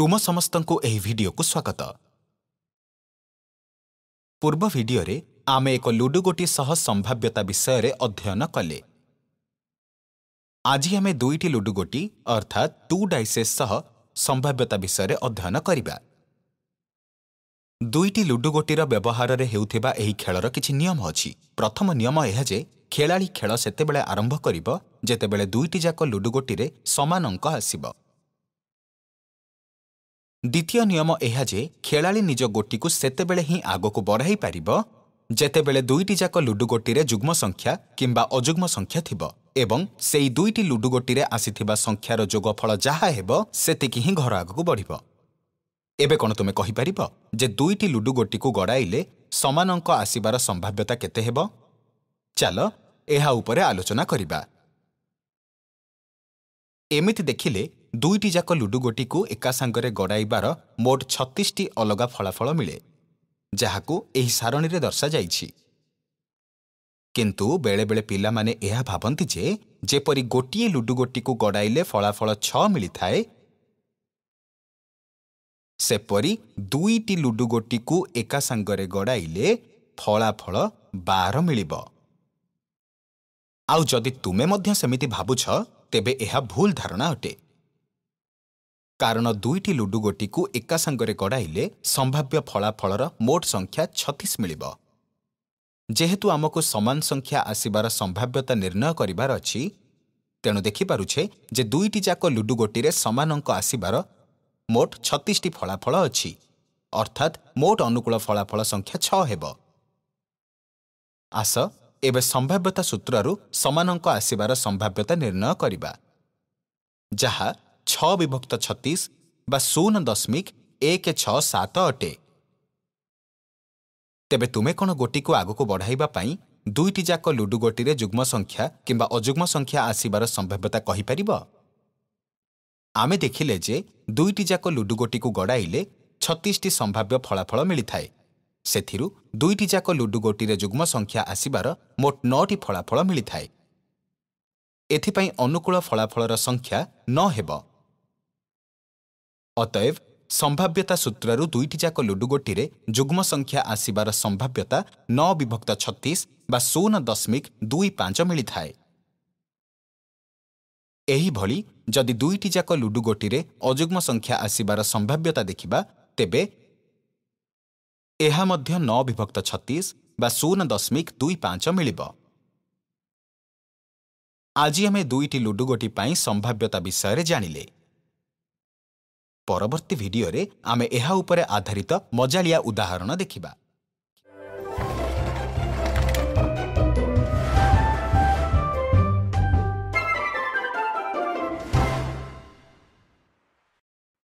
ତୁମ ସମସ୍ତଙ୍କୁ ଏହି ଭିଡିଓକୁ ସ୍ୱାଗତ ପୂର୍ବ ଭିଡିଓରେ ଆମେ ଏକ ଲୁଡ଼ୁ ଗୋଟି ସହ ସମ୍ଭାବ୍ୟତା ବିଷୟରେ ଅଧ୍ୟୟନ କଲେ ଆଜି ଆମେ ଦୁଇଟି ଲୁଡ଼ୁ ଗୋଟି ଅର୍ଥାତ୍ ଟୁ ଡାଇସେସ୍ ସହ ସମ୍ଭାବ୍ୟତା ବିଷୟରେ ଅଧ୍ୟୟନ କରିବା ଦୁଇଟି ଲୁଡ଼ୁ ଗୋଟିର ବ୍ୟବହାରରେ ହେଉଥିବା ଏହି ଖେଳର କିଛି ନିୟମ ଅଛି ପ୍ରଥମ ନିୟମ ଏହା ଯେ ଖେଳାଳି ଖେଳ ସେତେବେଳେ ଆରମ୍ଭ କରିବ ଯେତେବେଳେ ଦୁଇଟି ଯାକ ଲୁଡ଼ୁ ଗୋଟିରେ ସମାନ ଅଙ୍କ ଆସିବ ଦ୍ୱିତୀୟ ନିୟମ ଏହା ଯେ ଖେଳାଳି ନିଜ ଗୋଟିକୁ ସେତେବେଳେ ହିଁ ଆଗକୁ ବଢ଼ାଇ ପାରିବ ଯେତେବେଳେ ଦୁଇଟିଯାକ ଗୋଟିରେ ଯୁଗ୍ମ ସଂଖ୍ୟା କିମ୍ବା ଅଯୁଗ୍ମ ସଂଖ୍ୟା ଥିବ ଏବଂ ସେହି ଦୁଇଟି ଲୁଡ଼ୁ ଗୋଟିରେ ଆସିଥିବା ସଂଖ୍ୟାର ଯୋଗଫଳ ଯାହା ହେବ ସେତିକି ହିଁ ଘର ଆଗକୁ ବଢ଼ିବ ଏବେ କ'ଣ ତୁମେ କହିପାରିବ ଯେ ଦୁଇଟି ଲୁଡ଼ୁ ଗୋଟିକୁ ଗଡ଼ାଇଲେ ସମାନଙ୍କ ଆସିବାର ସମ୍ଭାବ୍ୟତା କେତେ ହେବ ଚାଲ ଏହା ଉପରେ ଆଲୋଚନା କରିବା ଏମିତି ଦେଖିଲେ ଦୁଇଟି ଯାକ ଗୋଟିକୁ ଏକା ସାଙ୍ଗରେ ଗଡ଼ାଇବାର ମୋଟ ଛତିଶଟି ଅଲଗା ଫଳାଫଳ ମିଳେ ଯାହାକୁ ଏହି ସାରଣୀରେ ଦର୍ଶାଯାଇଛି କିନ୍ତୁ ବେଳେବେଳେ ପିଲାମାନେ ଏହା ଭାବନ୍ତି ଯେ ଯେପରି ଗୋଟିଏ ଲୁଡ଼ୁ ଗୋଟିକୁ ଗଡ଼ାଇଲେ ଫଳାଫଳ ଛଅ ମିଳିଥାଏ ସେପରି ଦୁଇଟି ଲୁଡ଼ୁ ଗୋଟିକୁ ଏକା ସାଙ୍ଗରେ ଗଡ଼ାଇଲେ ଫଳାଫଳ ବାର ମିଳିବ ଆଉ ଯଦି ତୁମେ ମଧ୍ୟ ସେମିତି ଭାବୁଛ ତେବେ ଏହା ଭୁଲ ଧାରଣା ଅଟେ କାରଣ ଦୁଇଟି ଲୁଡୁ ଗୋଟିକୁ ଏକା ସାଙ୍ଗରେ ଗଡ଼ାଇଲେ ସମ୍ଭାବ୍ୟ ଫଳାଫଳର ମୋଟ ସଂଖ୍ୟା ଛତିଶ ମିଳିବ ଯେହେତୁ ଆମକୁ ସମାନ ସଂଖ୍ୟା ଆସିବାର ସମ୍ଭାବ୍ୟତା ନିର୍ଣ୍ଣୟ କରିବାର ଅଛି ତେଣୁ ଦେଖିପାରୁଛେ ଯେ ଦୁଇଟି ଯାକ ଗୋଟିରେ ସମାନ ଅଙ୍କ ଆସିବାର ମୋଟ ଛତିଶଟି ଫଳାଫଳ ଅଛି ଅର୍ଥାତ୍ ମୋଟ ଅନୁକୂଳ ଫଳାଫଳ ସଂଖ୍ୟା ଛଅ ହେବ ଆସ ଏବେ ସମ୍ଭାବ୍ୟତା ସୂତ୍ରରୁ ସମାନଙ୍କ ଆସିବାର ସମ୍ଭାବ୍ୟତା ନିର୍ଣ୍ଣୟ କରିବା ଯାହା ছ ବିଭକ୍ତ ଛତିଶ ବା ଶୂନ ଦଶମିକ ଏକ ଛଅ ସାତ ଅଟେ ତେବେ ତୁମେ କ'ଣ ଗୋଟିକୁ ଆଗକୁ ବଢ଼ାଇବା ପାଇଁ ଦୁଇଟି ଯାକ ଲୁଡୁ ଗୋଟିରେ ଯୁଗ୍ମ ସଂଖ୍ୟା କିମ୍ବା ଅଯୁଗ୍ମ ସଂଖ୍ୟା ଆସିବାର ସମ୍ଭାବ୍ୟତା କହିପାରିବ ଆମେ ଦେଖିଲେ ଯେ ଦୁଇଟି ଯାକ ଲୁଡୁ ଗୋଟିକୁ ଗଡ଼ାଇଲେ ଛତିଶଟି ସମ୍ଭାବ୍ୟ ଫଳାଫଳ ମିଳିଥାଏ ସେଥିରୁ ଦୁଇଟି ଯାକ ଲୁଡୁ ଗୋଟିରେ ଯୁଗ୍ମ ସଂଖ୍ୟା ଆସିବାର ମୋଟ ନଅଟି ଫଳାଫଳ ମିଳିଥାଏ ଏଥିପାଇଁ ଅନୁକୂଳ ଫଳାଫଳର ସଂଖ୍ୟା ନ ହେବ ଅତଏବ ସମ୍ଭାବ୍ୟତା ସୂତ୍ରରୁ ଦୁଇଟିଯାକ ଲୁଡ଼ୁଗୋଟିରେ ଯୁଗ୍ମ ସଂଖ୍ୟା ଆସିବାର ସମ୍ଭାବ୍ୟତା ନଅ ବିଭକ୍ତ ଛତିଶ ବା ଶୂନ ଦଶମିକ ଦୁଇ ପାଞ୍ଚ ମିଳିଥାଏ ଏହିଭଳି ଯଦି ଦୁଇଟିଯାକ ଗୋଟିରେ ଅଯୁଗ୍ମ ସଂଖ୍ୟା ଆସିବାର ସମ୍ଭାବ୍ୟତା ଦେଖିବା ତେବେ ଏହା ମଧ୍ୟ ନଅ ବିଭକ୍ତ ଛତିଶ ବା ଶୂନ ଦଶମିକ ଦୁଇ ପାଞ୍ଚ ମିଳିବ ଆଜି ଆମେ ଦୁଇଟି ଲୁଡ଼ୁଗୋଟି ପାଇଁ ସମ୍ଭାବ୍ୟତା ବିଷୟରେ ଜାଣିଲେ ପରବର୍ତ୍ତୀ ଭିଡ଼ିଓରେ ଆମେ ଏହା ଉପରେ ଆଧାରିତ ମଜାଳିଆ ଉଦାହରଣ ଦେଖିବା